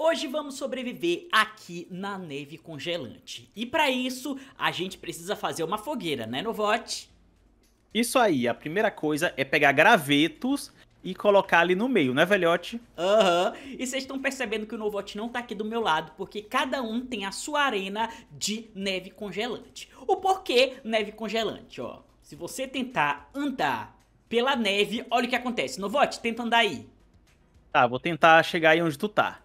Hoje vamos sobreviver aqui na neve congelante. E para isso, a gente precisa fazer uma fogueira, né, Novote? Isso aí, a primeira coisa é pegar gravetos e colocar ali no meio, né, velhote? Aham. Uhum. E vocês estão percebendo que o Novote não tá aqui do meu lado, porque cada um tem a sua arena de neve congelante. O porquê neve congelante, ó. Se você tentar andar pela neve, olha o que acontece. Novote, tenta andar aí. Tá, vou tentar chegar aí onde tu tá.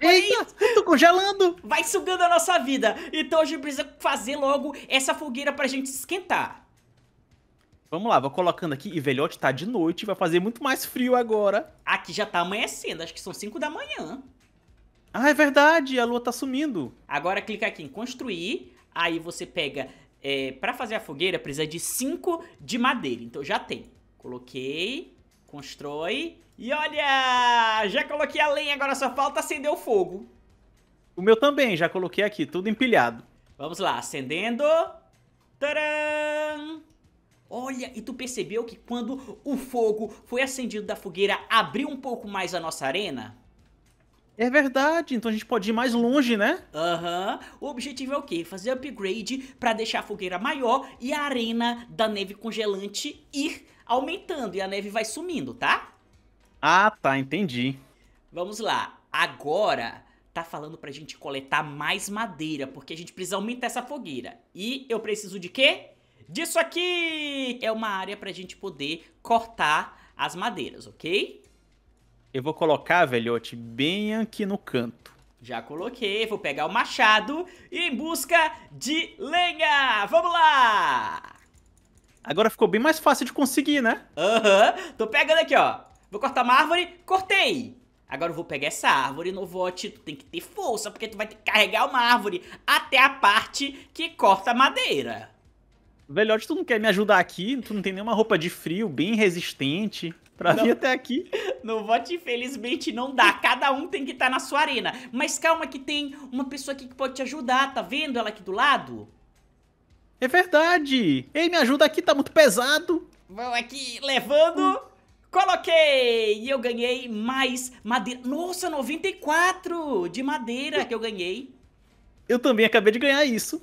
Eita, tô congelando! Vai sugando a nossa vida. Então a gente precisa fazer logo essa fogueira pra gente esquentar. Vamos lá, vou colocando aqui. E velhote tá de noite, vai fazer muito mais frio agora. Aqui já tá amanhecendo, acho que são 5 da manhã. Ah, é verdade, a lua tá sumindo. Agora clica aqui em construir, aí você pega... É, pra fazer a fogueira precisa de 5 de madeira, então já tem. Coloquei, Constrói. E olha! Já coloquei a lenha, agora só falta acender o fogo. O meu também, já coloquei aqui, tudo empilhado. Vamos lá, acendendo. Tcharam! Olha, e tu percebeu que quando o fogo foi acendido da fogueira, abriu um pouco mais a nossa arena? É verdade, então a gente pode ir mais longe, né? Aham. Uhum. O objetivo é o quê? Fazer upgrade para deixar a fogueira maior e a arena da neve congelante ir aumentando e a neve vai sumindo, tá? Ah, tá, entendi. Vamos lá. Agora tá falando pra gente coletar mais madeira, porque a gente precisa aumentar essa fogueira. E eu preciso de quê? Disso aqui! É uma área pra gente poder cortar as madeiras, ok? Eu vou colocar, velhote, bem aqui no canto. Já coloquei, vou pegar o machado e em busca de lenha. Vamos lá! Agora ficou bem mais fácil de conseguir, né? Aham, uhum. tô pegando aqui, ó. Vou cortar uma árvore, cortei! Agora eu vou pegar essa árvore, Novote, tu tem que ter força, porque tu vai ter que carregar uma árvore até a parte que corta a madeira. Velhote, tu não quer me ajudar aqui? Tu não tem nenhuma roupa de frio bem resistente pra não. vir até aqui? No voto, infelizmente, não dá. Cada um tem que estar tá na sua arena. Mas calma que tem uma pessoa aqui que pode te ajudar. Tá vendo ela aqui do lado? É verdade. Ei, me ajuda aqui, tá muito pesado. Vamos aqui levando. Coloquei! E eu ganhei mais madeira. Nossa, 94 de madeira que eu ganhei. Eu também acabei de ganhar isso.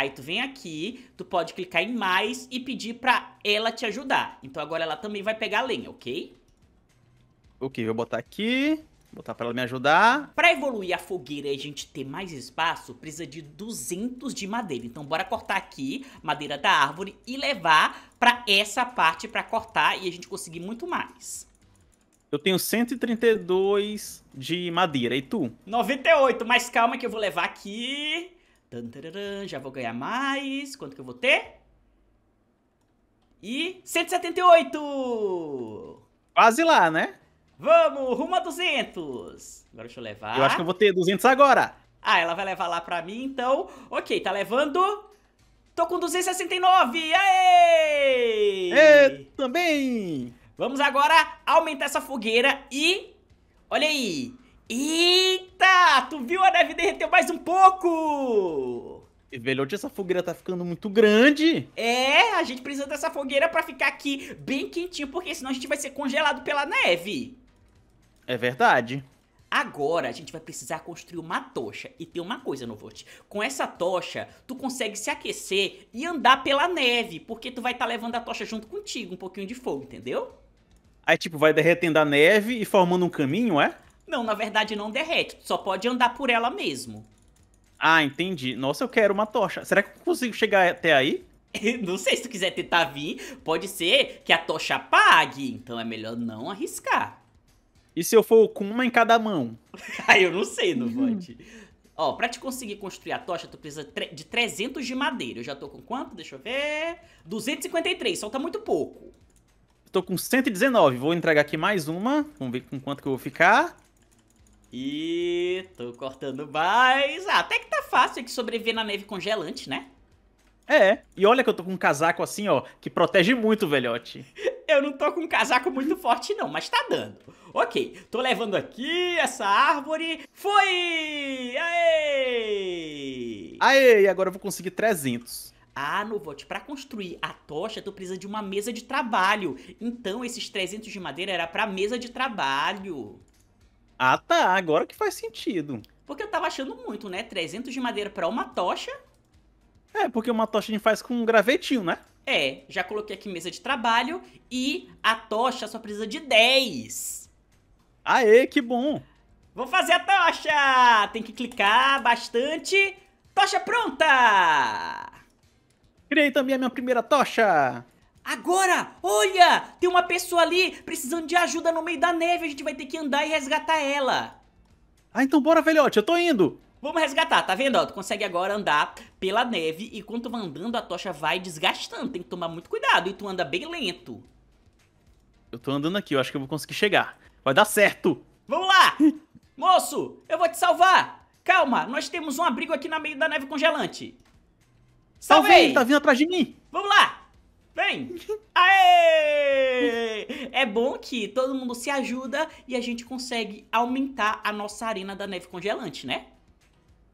Aí tu vem aqui, tu pode clicar em mais e pedir pra ela te ajudar. Então agora ela também vai pegar a lenha, ok? Ok, vou botar aqui, botar pra ela me ajudar. Pra evoluir a fogueira e a gente ter mais espaço, precisa de 200 de madeira. Então bora cortar aqui, madeira da árvore, e levar pra essa parte pra cortar e a gente conseguir muito mais. Eu tenho 132 de madeira, e tu? 98, mas calma que eu vou levar aqui... Já vou ganhar mais. Quanto que eu vou ter? E 178! Quase lá, né? Vamos, rumo a 200! Agora deixa eu levar. Eu acho que eu vou ter 200 agora. Ah, ela vai levar lá pra mim, então. Ok, tá levando. Tô com 269! Aê! É, também! Vamos agora aumentar essa fogueira e... Olha aí! Eita! Tu viu a neve derreteu mais um pouco! Velho, hoje essa fogueira tá ficando muito grande? É, a gente precisa dessa fogueira pra ficar aqui bem quentinho, porque senão a gente vai ser congelado pela neve. É verdade. Agora a gente vai precisar construir uma tocha. E tem uma coisa, Novote. Com essa tocha, tu consegue se aquecer e andar pela neve, porque tu vai estar tá levando a tocha junto contigo, um pouquinho de fogo, entendeu? Aí, tipo, vai derretendo a neve e formando um caminho, é? Não, na verdade não derrete. Só pode andar por ela mesmo. Ah, entendi. Nossa, eu quero uma tocha. Será que eu consigo chegar até aí? não sei se tu quiser tentar vir, pode ser que a tocha apague, então é melhor não arriscar. E se eu for com uma em cada mão? ah, eu não sei, Novante. Ó, pra te conseguir construir a tocha, tu precisa de 300 de madeira. Eu já tô com quanto? Deixa eu ver... 253, solta muito pouco. Tô com 119, vou entregar aqui mais uma. Vamos ver com quanto que eu vou ficar. E tô cortando mais. Ah, até que tá fácil aqui sobreviver na neve congelante, né? É, e olha que eu tô com um casaco assim, ó, que protege muito o velhote. eu não tô com um casaco muito forte não, mas tá dando. Ok, tô levando aqui essa árvore. Foi! Aê! Aê, e agora eu vou conseguir 300. Ah, Novote, para construir a tocha, tu precisa de uma mesa de trabalho. Então, esses 300 de madeira era pra mesa de trabalho. Ah, tá. Agora que faz sentido. Porque eu tava achando muito, né? 300 de madeira para uma tocha. É, porque uma tocha a gente faz com um gravetinho, né? É, já coloquei aqui mesa de trabalho e a tocha só precisa de 10. Aê, que bom! Vou fazer a tocha! Tem que clicar bastante. Tocha pronta! Criei também a minha primeira tocha! Agora, olha! Tem uma pessoa ali precisando de ajuda no meio da neve. A gente vai ter que andar e resgatar ela. Ah, então bora, velhote. Eu tô indo. Vamos resgatar, tá vendo? Ó, tu consegue agora andar pela neve e quando tu vai andando a tocha vai desgastando. Tem que tomar muito cuidado e tu anda bem lento. Eu tô andando aqui, eu acho que eu vou conseguir chegar. Vai dar certo. Vamos lá! Moço, eu vou te salvar. Calma, nós temos um abrigo aqui na meio da neve congelante. Salvei! Tá vindo atrás de mim. Vamos lá! Bem, aê! É bom que todo mundo se ajuda e a gente consegue aumentar a nossa arena da neve congelante, né?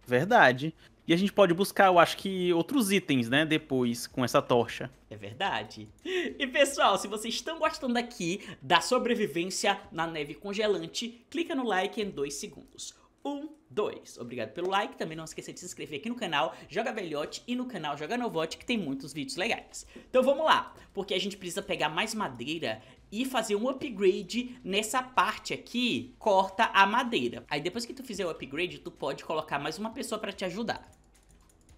Verdade. E a gente pode buscar, eu acho que, outros itens, né? Depois, com essa tocha. É verdade. E pessoal, se vocês estão gostando aqui da sobrevivência na neve congelante, clica no like em dois segundos. Um, dois. Obrigado pelo like, também não esqueça de se inscrever aqui no canal Joga Velhote e no canal Joga Novote, que tem muitos vídeos legais. Então vamos lá, porque a gente precisa pegar mais madeira e fazer um upgrade nessa parte aqui, corta a madeira. Aí depois que tu fizer o upgrade, tu pode colocar mais uma pessoa pra te ajudar.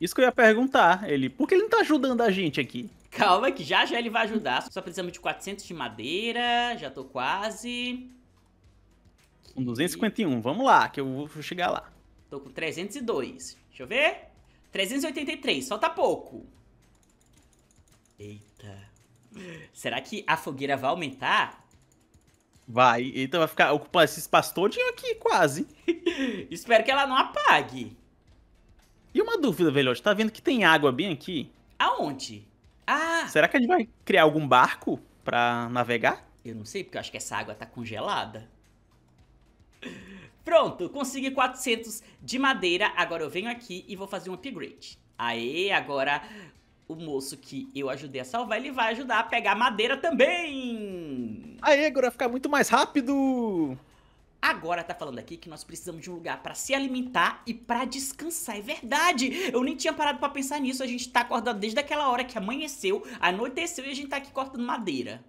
Isso que eu ia perguntar, ele, por que ele não tá ajudando a gente aqui? Calma que já já ele vai ajudar, só precisamos de 400 de madeira, já tô quase... Com 251, vamos lá, que eu vou chegar lá. Tô com 302. Deixa eu ver. 383, falta pouco. Eita. Será que a fogueira vai aumentar? Vai, eita, então vai ficar ocupando esse espaço todinho aqui, quase. Espero que ela não apague. E uma dúvida, velhote, tá vendo que tem água bem aqui? Aonde? Ah! Será que a gente vai criar algum barco pra navegar? Eu não sei, porque eu acho que essa água tá congelada. Pronto, consegui 400 de madeira. Agora eu venho aqui e vou fazer um upgrade. Aê, agora o moço que eu ajudei a salvar, ele vai ajudar a pegar madeira também. Aê, agora vai ficar muito mais rápido. Agora tá falando aqui que nós precisamos de um lugar para se alimentar e para descansar. É verdade! Eu nem tinha parado para pensar nisso. A gente tá acordado desde aquela hora que amanheceu, anoiteceu e a gente tá aqui cortando madeira.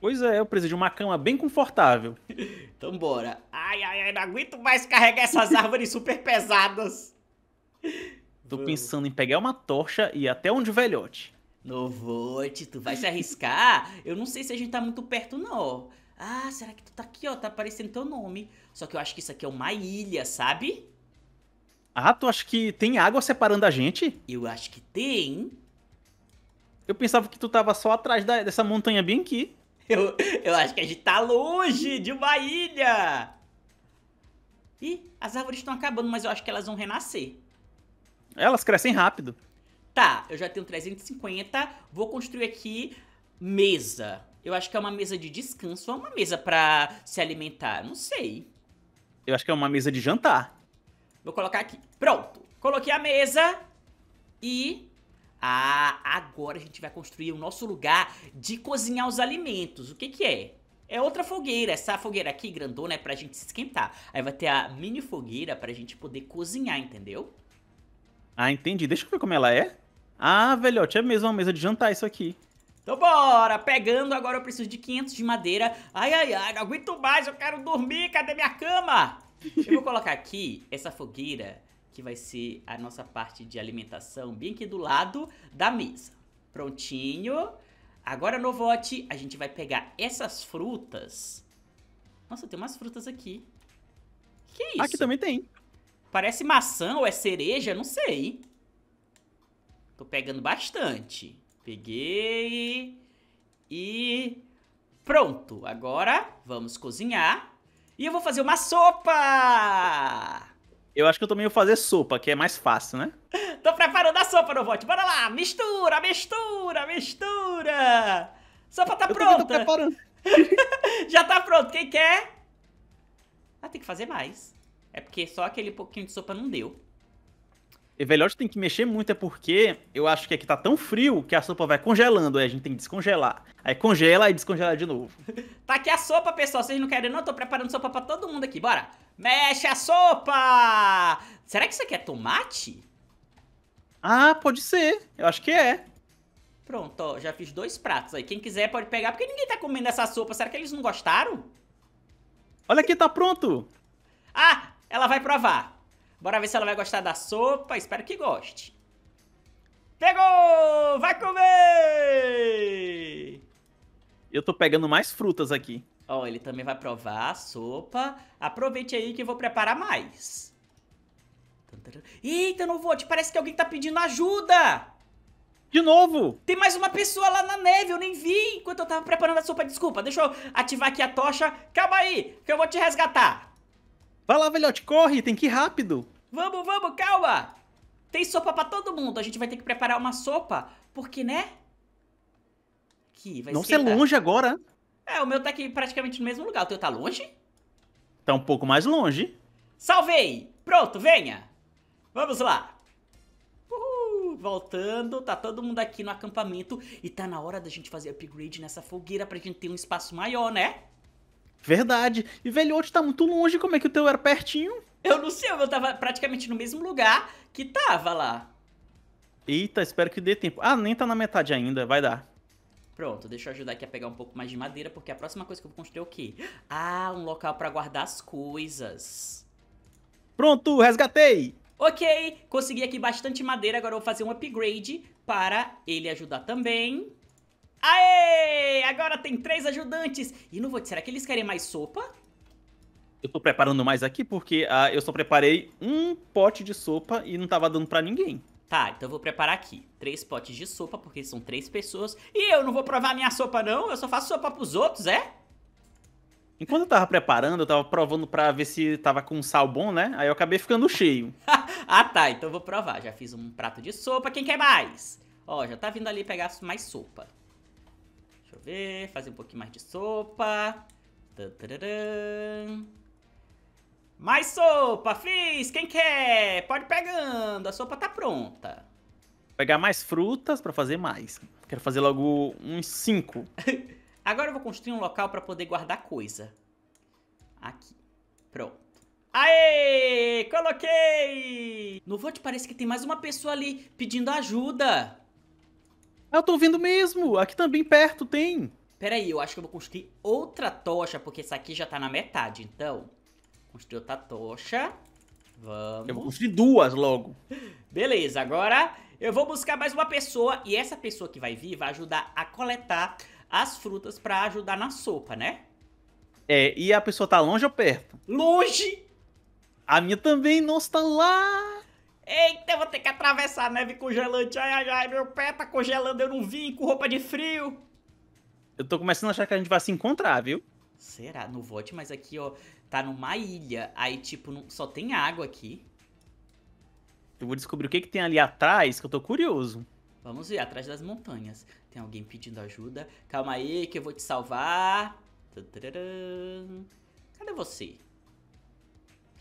Pois é, eu preciso de uma cama bem confortável. então bora. Ai, ai, ai, não aguento mais carregar essas árvores super pesadas. Tô Vamos. pensando em pegar uma torcha e ir até onde o velhote. Novote, tu vai se arriscar? Eu não sei se a gente tá muito perto, não. Ah, será que tu tá aqui, ó? Tá aparecendo teu nome. Só que eu acho que isso aqui é uma ilha, sabe? Ah, tu acha que tem água separando a gente? Eu acho que tem. Eu pensava que tu tava só atrás da, dessa montanha bem aqui. Eu, eu acho que a gente tá longe de uma ilha. Ih, as árvores estão acabando, mas eu acho que elas vão renascer. Elas crescem rápido. Tá, eu já tenho 350. Vou construir aqui mesa. Eu acho que é uma mesa de descanso ou é uma mesa pra se alimentar. Não sei. Eu acho que é uma mesa de jantar. Vou colocar aqui. Pronto. Coloquei a mesa e ah, agora a gente vai construir o nosso lugar de cozinhar os alimentos. O que que é? É outra fogueira, essa fogueira aqui grandona é pra gente se esquentar. Aí vai ter a mini fogueira pra gente poder cozinhar, entendeu? Ah, entendi. Deixa eu ver como ela é. Ah, velhote, é mesmo uma mesa de jantar isso aqui. Então bora, pegando, agora eu preciso de 500 de madeira. Ai, ai, ai, não aguento mais, eu quero dormir, cadê minha cama? Eu vou colocar aqui essa fogueira que vai ser a nossa parte de alimentação, bem aqui do lado da mesa. Prontinho. Agora no a gente vai pegar essas frutas. Nossa, tem umas frutas aqui. Que é isso? Aqui também tem. Parece maçã ou é cereja, não sei. Tô pegando bastante. Peguei. E pronto. Agora vamos cozinhar. E eu vou fazer uma sopa! Eu acho que eu também vou fazer sopa, que é mais fácil, né? Tô preparando a sopa, Novote. Bora lá! Mistura, mistura, mistura! Sopa tá eu pronta! Tô preparando. Já tá pronto. Quem quer? Ah, tem que fazer mais. É porque só aquele pouquinho de sopa não deu. E velhote tem que mexer muito, é porque eu acho que aqui tá tão frio que a sopa vai congelando, aí a gente tem que descongelar. Aí congela e descongela de novo. tá aqui a sopa, pessoal. Vocês não querem não? Eu tô preparando sopa pra todo mundo aqui, bora! Mexe a sopa! Será que isso aqui é tomate? Ah, pode ser. Eu acho que é. Pronto, ó, já fiz dois pratos aí. Quem quiser pode pegar, porque ninguém tá comendo essa sopa. Será que eles não gostaram? Olha aqui, tá pronto. Ah, ela vai provar. Bora ver se ela vai gostar da sopa. Espero que goste. Pegou! Vai comer! Eu tô pegando mais frutas aqui. Ó, ele também vai provar a sopa. Aproveite aí que eu vou preparar mais. Eita, não vou. Te parece que alguém tá pedindo ajuda. De novo? Tem mais uma pessoa lá na neve, eu nem vi enquanto eu tava preparando a sopa. Desculpa, deixa eu ativar aqui a tocha. Calma aí, que eu vou te resgatar. Vai lá, velhote, corre, tem que ir rápido. Vamos, vamos, calma. Tem sopa pra todo mundo, a gente vai ter que preparar uma sopa, porque, né? Aqui, vai Nossa, esquentar. é longe agora. É, o meu tá aqui praticamente no mesmo lugar. O teu tá longe? Tá um pouco mais longe. Salvei! Pronto, venha! Vamos lá! Uhul. Voltando, tá todo mundo aqui no acampamento e tá na hora da gente fazer upgrade nessa fogueira pra gente ter um espaço maior, né? Verdade. E velho, hoje tá muito longe, como é que o teu era pertinho? Eu não sei, eu tava praticamente no mesmo lugar que tava lá. Eita, espero que dê tempo. Ah, nem tá na metade ainda, vai dar. Pronto, deixa eu ajudar aqui a pegar um pouco mais de madeira, porque a próxima coisa que eu vou construir é o quê? Ah, um local pra guardar as coisas. Pronto, resgatei! Ok, consegui aqui bastante madeira, agora eu vou fazer um upgrade para ele ajudar também. Aê! Agora tem três ajudantes! E não vou... Será que eles querem mais sopa? Eu tô preparando mais aqui porque ah, eu só preparei um pote de sopa e não tava dando pra ninguém. Tá, então eu vou preparar aqui três potes de sopa, porque são três pessoas. E eu não vou provar minha sopa, não. Eu só faço sopa pros outros, é? Enquanto eu tava preparando, eu tava provando pra ver se tava com sal bom, né? Aí eu acabei ficando cheio. ah, tá. Então eu vou provar. Já fiz um prato de sopa. Quem quer mais? Ó, já tá vindo ali pegar mais sopa. Deixa eu ver. Fazer um pouquinho mais de sopa. Tantararam. Mais sopa, fiz! Quem quer? Pode ir pegando, a sopa tá pronta. Vou pegar mais frutas para fazer mais. Quero fazer logo uns cinco. Agora eu vou construir um local para poder guardar coisa. Aqui. Pronto. Aê! Coloquei! No vote parece que tem mais uma pessoa ali pedindo ajuda. Eu tô ouvindo mesmo. Aqui também perto tem. Peraí, eu acho que eu vou construir outra tocha, porque essa aqui já tá na metade, então construir outra tá tocha. Vamos. Eu vou construir duas logo. Beleza, agora eu vou buscar mais uma pessoa. E essa pessoa que vai vir vai ajudar a coletar as frutas pra ajudar na sopa, né? É, e a pessoa tá longe ou perto? Longe! A minha também, nossa, tá lá! Eita, eu vou ter que atravessar a neve congelante. Ai, ai, ai, meu pé tá congelando, eu não vim com roupa de frio. Eu tô começando a achar que a gente vai se encontrar, viu? Será? Não vote, mas aqui, ó, Tá numa ilha. Aí, tipo, não... só tem água aqui. Eu vou descobrir o que, que tem ali atrás, que eu tô curioso. Vamos ver, atrás das montanhas. Tem alguém pedindo ajuda. Calma aí, que eu vou te salvar. Tadadam. Cadê você?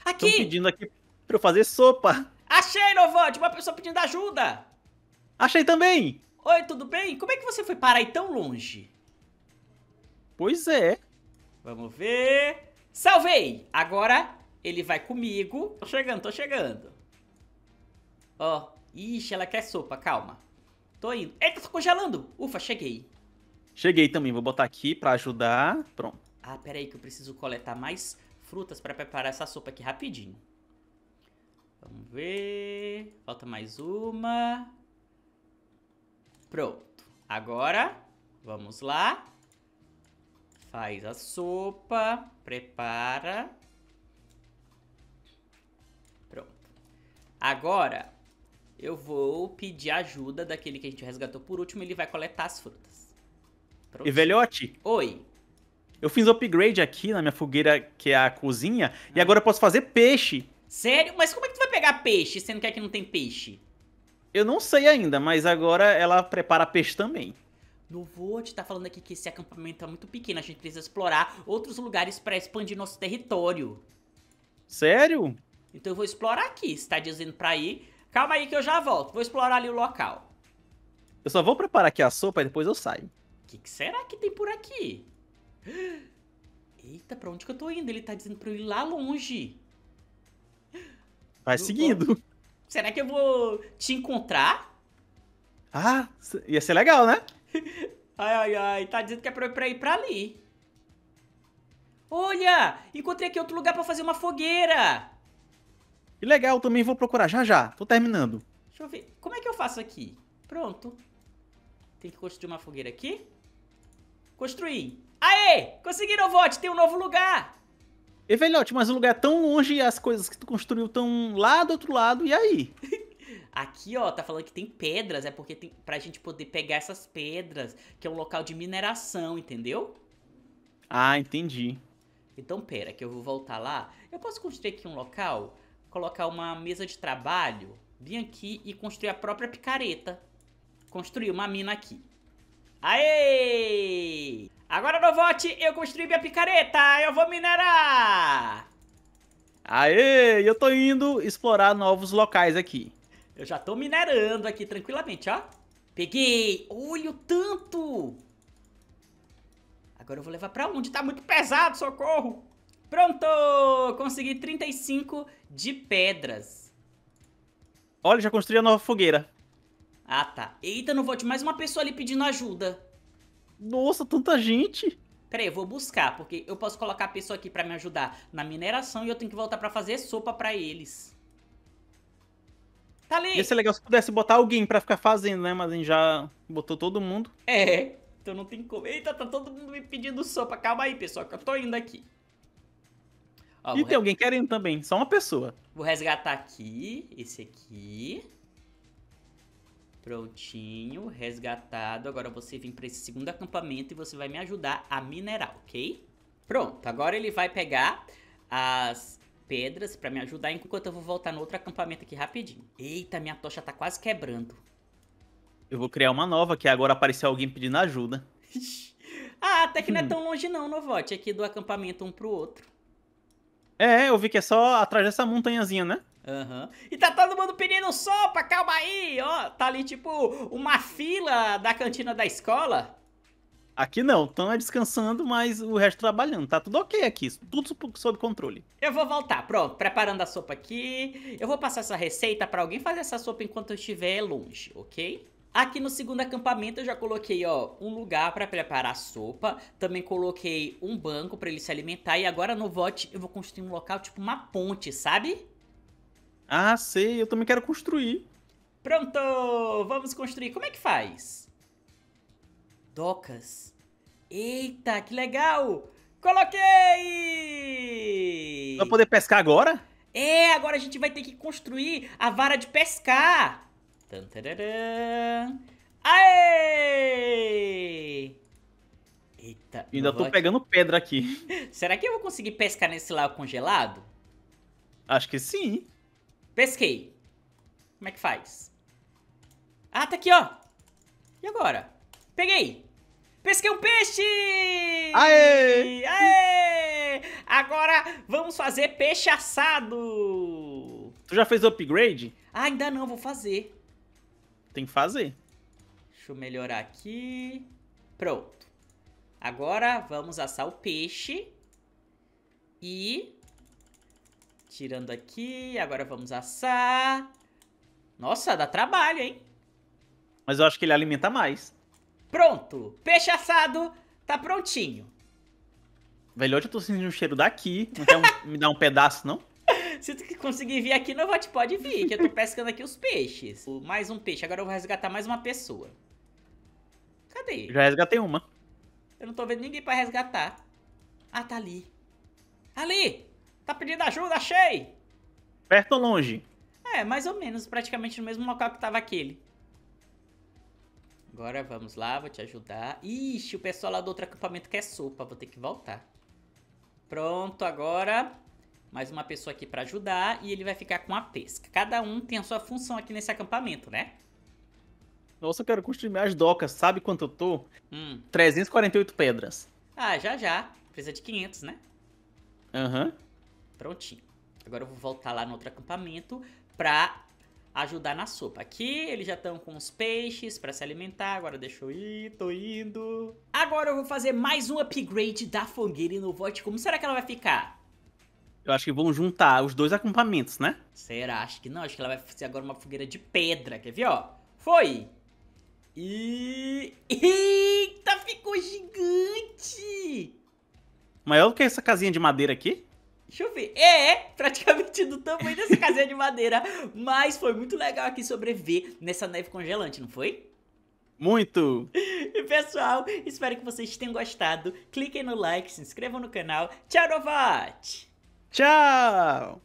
Aqui! Tô pedindo aqui pra eu fazer sopa. Achei, Novante, uma pessoa pedindo ajuda. Achei também. Oi, tudo bem? Como é que você foi parar aí tão longe? Pois é. Vamos ver. Salvei! Agora ele vai comigo. Tô chegando, tô chegando. Ó. Ixi, ela quer sopa, calma. Tô indo. Eita, tô tá congelando! Ufa, cheguei. Cheguei também, vou botar aqui pra ajudar. Pronto. Ah, pera aí que eu preciso coletar mais frutas pra preparar essa sopa aqui rapidinho. Vamos ver... Falta mais uma... Pronto. Agora, vamos lá. Faz a sopa, prepara. Pronto. Agora, eu vou pedir ajuda daquele que a gente resgatou por último, ele vai coletar as frutas. Pronto. E velhote? Oi. Eu fiz upgrade aqui na minha fogueira, que é a cozinha, ah. e agora eu posso fazer peixe. Sério? Mas como é que tu vai pegar peixe, sendo que aqui não tem peixe? Eu não sei ainda, mas agora ela prepara peixe também. Não vou te estar tá falando aqui que esse acampamento é muito pequeno. A gente precisa explorar outros lugares para expandir nosso território. Sério? Então eu vou explorar aqui. Você tá dizendo pra ir. Calma aí que eu já volto. Vou explorar ali o local. Eu só vou preparar aqui a sopa e depois eu saio. O que, que, será que tem por aqui? Eita, pra onde que eu tô indo? Ele tá dizendo pra eu ir lá longe. Vai seguindo. Será que eu vou te encontrar? Ah, ia ser legal, né? ai, ai, ai. Tá dizendo que é pra, pra ir pra ali. Olha! Encontrei aqui outro lugar pra fazer uma fogueira. Que legal, também vou procurar já já. Tô terminando. Deixa eu ver. Como é que eu faço aqui? Pronto. Tem que construir uma fogueira aqui. Construí. Aê! Consegui, Novote! Tem um novo lugar! E velhote, mas o lugar é tão longe e as coisas que tu construiu estão lá do outro lado, e aí? Aqui, ó, tá falando que tem pedras, é porque tem, pra gente poder pegar essas pedras, que é um local de mineração, entendeu? Ah, entendi. Então, pera, que eu vou voltar lá. Eu posso construir aqui um local, colocar uma mesa de trabalho, vir aqui e construir a própria picareta. Construir uma mina aqui. Aê! Agora Novote, eu construí minha picareta, eu vou minerar! Aê! Eu tô indo explorar novos locais aqui. Eu já tô minerando aqui tranquilamente, ó. Peguei. Olha o tanto. Agora eu vou levar pra onde? Tá muito pesado, socorro. Pronto! Consegui 35 de pedras. Olha, já construí a nova fogueira. Ah, tá. Eita, não volte mais uma pessoa ali pedindo ajuda. Nossa, tanta gente. Pera aí, eu vou buscar, porque eu posso colocar a pessoa aqui pra me ajudar na mineração e eu tenho que voltar pra fazer sopa pra eles. Tá ali. Ia ser legal se pudesse botar alguém pra ficar fazendo, né? Mas a gente já botou todo mundo. É, então não tem como. Eita, tá todo mundo me pedindo sopa. Calma aí, pessoal, que eu tô indo aqui. Ó, e tem alguém querendo também, só uma pessoa. Vou resgatar aqui, esse aqui. Prontinho, resgatado. Agora você vem pra esse segundo acampamento e você vai me ajudar a minerar, ok? Pronto, agora ele vai pegar as pedras para me ajudar, enquanto eu vou voltar no outro acampamento aqui rapidinho. Eita, minha tocha tá quase quebrando. Eu vou criar uma nova, que agora apareceu alguém pedindo ajuda. ah, até que não é tão longe não, Novote, aqui do acampamento um pro outro. É, eu vi que é só atrás dessa montanhazinha, né? Aham. Uhum. E tá todo mundo pedindo sopa, calma aí, ó. Tá ali tipo uma fila da cantina da escola. Aqui não, estão é descansando, mas o resto trabalhando. Tá tudo ok aqui, tudo sob controle. Eu vou voltar, pronto, preparando a sopa aqui. Eu vou passar essa receita para alguém fazer essa sopa enquanto eu estiver longe, ok? Aqui no segundo acampamento eu já coloquei, ó, um lugar para preparar a sopa, também coloquei um banco para ele se alimentar e agora no VOT eu vou construir um local tipo uma ponte, sabe? Ah, sei, eu também quero construir. Pronto, vamos construir. Como é que faz? docas. Eita, que legal! Coloquei! Vai poder pescar agora? É, agora a gente vai ter que construir a vara de pescar. Tantararã. Aê! Eita. Ainda tô pegando pedra aqui. Será que eu vou conseguir pescar nesse lago congelado? Acho que sim. Pesquei. Como é que faz? Ah, tá aqui, ó. E agora? Peguei. Pesquei um peixe! Aê! Aê! Agora vamos fazer peixe assado! Tu já fez upgrade? Ah, ainda não, vou fazer. Tem que fazer. Deixa eu melhorar aqui. Pronto. Agora vamos assar o peixe. E... Tirando aqui, agora vamos assar. Nossa, dá trabalho, hein? Mas eu acho que ele alimenta mais. Pronto! Peixe assado tá prontinho. hoje eu tô sentindo um cheiro daqui. Não quer um, me dar um pedaço, não? Se tu conseguir vir aqui, não te pode vir, que eu tô pescando aqui os peixes. Mais um peixe, agora eu vou resgatar mais uma pessoa. Cadê? Já resgatei uma. Eu não tô vendo ninguém pra resgatar. Ah, tá ali. Ali! Tá pedindo ajuda, achei! Perto ou longe? É, mais ou menos, praticamente no mesmo local que tava aquele. Agora vamos lá, vou te ajudar. Ixi, o pessoal lá do outro acampamento quer sopa, vou ter que voltar. Pronto, agora mais uma pessoa aqui para ajudar e ele vai ficar com a pesca. Cada um tem a sua função aqui nesse acampamento, né? Nossa, eu quero construir minhas docas. Sabe quanto eu tô? Hum. 348 pedras. Ah, já já. Precisa de 500, né? Aham. Uhum. Prontinho. Agora eu vou voltar lá no outro acampamento pra ajudar na sopa. Aqui eles já estão com os peixes para se alimentar. Agora deixa eu ir, tô indo. Agora eu vou fazer mais um upgrade da fogueira e no vote. Como será que ela vai ficar? Eu acho que vão juntar os dois acampamentos, né? Será? Acho que não. Acho que ela vai ser agora uma fogueira de pedra. Quer ver, ó? Foi! E... Eita, ficou gigante! Maior do que essa casinha de madeira aqui? Deixa eu ver. É, é praticamente do tamanho dessa casinha de madeira. Mas foi muito legal aqui sobreviver nessa neve congelante, não foi? Muito! E pessoal, espero que vocês tenham gostado. Cliquem no like, se inscrevam no canal. Tchau, Novat! Tchau!